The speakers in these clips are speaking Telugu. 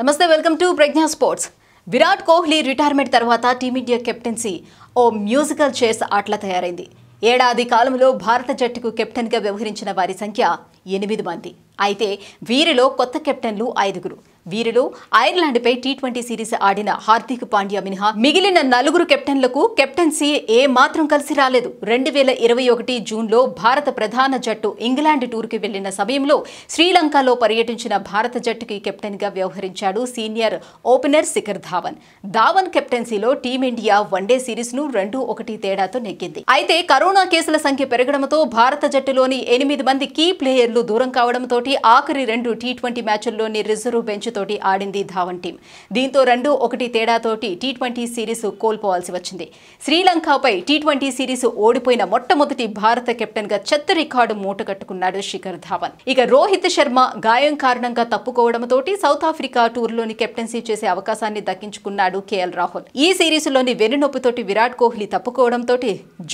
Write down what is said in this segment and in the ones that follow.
నమస్తే welcome to Pragna sports Virat Kohli retirement తర్వాత టీమిండియా కెప్టెన్సీ ఓ మ్యూజికల్ చేస్ ఆటలా తయారైంది ఏడాది కాలంలో భారత జట్టుకు కెప్టెన్గా వ్యవహరించిన వారి సంఖ్య ఎనిమిది మంది అయితే వీరిలో కొత్త కెప్టెన్లు ఐదుగురు వీరిలో ఐర్లాండ్ పై టీ ట్వంటీ సిరీస్ ఆడిన హార్దిక్ పాండ్యా మినహా మిగిలిన నలుగురు కెప్టెన్లకు కెప్టెన్సీ ఏ మాత్రం కలిసి రాలేదు రెండు వేల ఇరవై ఒకటి జూన్లో భారత ప్రధాన జట్టు ఇంగ్లాండ్ టూర్ కి వెళ్లిన సమయంలో శ్రీలంకలో పర్యటించిన భారత జట్టుకి కెప్టెన్ గా వ్యవహరించాడు సీనియర్ ఓపెనర్ శిఖర్ ధావన్ ధావన్ కెప్టెన్సీలో టీమిండియా వన్డే ను రెండు ఒకటి తేడాతో నెగ్గింది అయితే కరోనా కేసుల సంఖ్య పెరగడంతో భారత జట్టులోని ఎనిమిది మంది కీ ప్లేయర్లు దూరం కావడంతో ఆఖరి రెండు టీ ట్వంటీ మ్యాచ్ల్లోని రిజర్వ్ బెంచ్తో తోటి ఆడింది ధావన్ టీం దీంతో రెండు ఒకటి తేడాతోటి టీ ట్వంటీ సిరీస్ కోల్పోవాల్సి వచ్చింది శ్రీలంకపై టీ ట్వంటీ సిరీస్ ఓడిపోయిన మొట్టమొదటి భారత గా చెత్త రికార్డు మూటగట్టుకున్నాడు శిఖర్ ధావన్ ఇక రోహిత్ శర్మ గాయం కారణంగా తప్పుకోవడంతో సౌత్ ఆఫ్రికా టూర్లోని కెప్టెన్సీ చేసే అవకాశాన్ని దక్కించుకున్నాడు కేఎల్ రాహుల్ ఈ సిరీస్ లోని వెన్నునొప్పితోటి విరాట్ కోహ్లీ తప్పుకోవడంతో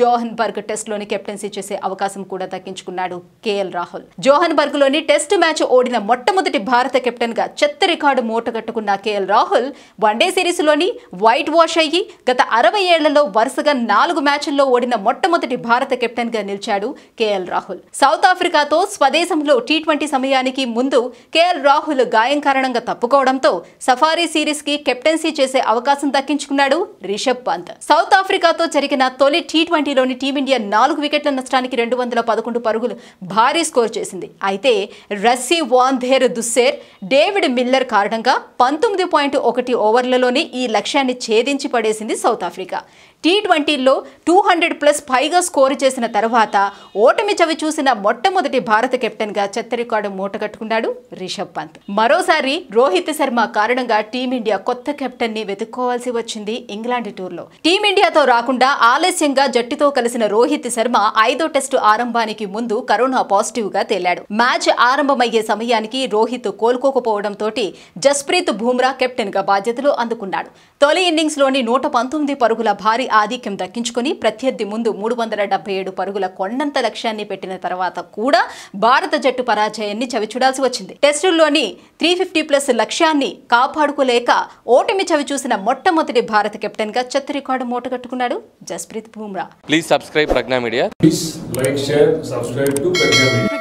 జోహన్ బర్గ్ టెస్ట్ లోని కెప్టెన్సీ చేసే అవకాశం కూడా దక్కించుకున్నాడు కేఎల్ రాహుల్ జోహన్ లోని టెస్ట్ మ్యాచ్ ఓడిన మొట్టమొదటి భారత కెప్టెన్ గా చెత్త రికార్డు మూటగట్టుకున్న కేఎల్ రాహుల్ వన్డే సిరీస్లోని వైట్ వాష్ అయ్యి గత అరవై ఏళ్లలో వరుసగా నాలుగు మ్యాచ్ల్లో ఓడిన మొట్టమొదటి భారత కెప్టెన్ గా నిలిచాడు కేఎల్ రాహుల్ సౌత్ ఆఫ్రికాతో స్వదేశంలో టీ ట్వంటీ సమయానికి ముందు కేఎల్ రాహుల్ గాయం కారణంగా తప్పుకోవడంతో సఫారీ సిరీస్ కి కెప్టెన్సీ చేసే అవకాశం దక్కించుకున్నాడు రిషబ్ పంత్ సౌత్ ఆఫ్రికాతో జరిగిన తొలి టీ ట్వంటీలోని టీమిండియా నాలుగు వికెట్ల నష్టానికి రెండు వందల పదకొండు పరుగులు భారీ స్కోర్ చేసింది అయితే Rassie van der Dussen David Miller Miller కారణంగా పంతొమ్మిది పాయింట్ ఒకటి ఓవర్లలోనే ఈ లక్ష్యాన్ని ఛేదించి పడేసింది సౌత్ ఆఫ్రికా టీ ట్వంటీల్లో టూ హండ్రెడ్ ప్లస్ పైగా స్కోర్ చేసిన తర్వాత ఓటమి చవి చూసిన మొట్టమొదటి భారత కెప్టెన్గా చెత్త రికార్డు మూటగట్టుకున్నాడు రిషబ్ పంత్ మరోసారి రోహిత్ శర్మ కారణంగా టీమిండియా కొత్త కెప్టెన్ని వెతుక్కోవాల్సి వచ్చింది ఇంగ్లాండ్ టూర్లో టీమిండియాతో రాకుండా ఆలస్యంగా జట్టుతో కలిసిన రోహిత్ శర్మ ఐదో టెస్టు ఆరంభానికి ముందు కరోనా పాజిటివ్గా తేలాడు మ్యాచ్ ఆరంభమయ్యే సమయానికి రోహిత్ కోలుకోకపోవడంతో జస్ప్రీత్ బూమ్రా గా బాధ్యతలు అందుకున్నాడు తొలి లోని నూట పంతొమ్మిది పరుగుల భారీ ఆధిక్యం దక్కించుకుని ప్రత్యర్థి ముందు మూడు వందల డెబ్బై ఏడు పరుగుల కొండంత లక్ష్యాన్ని పెట్టిన తర్వాత కూడా భారత జట్టు పరాజయాన్ని చవిచూడాల్సి వచ్చింది టెస్టుల్లోని త్రీ ఫిఫ్టీ ప్లస్ లక్ష్యాన్ని కాపాడుకోలేక ఓటమి చవి చూసిన మొట్టమొదటి భారత కెప్టెన్ గా చెత్త రికార్డు మూటగట్టుకున్నాడు Jasprit Bumrah please subscribe Pragna media please like share subscribe to Pragna media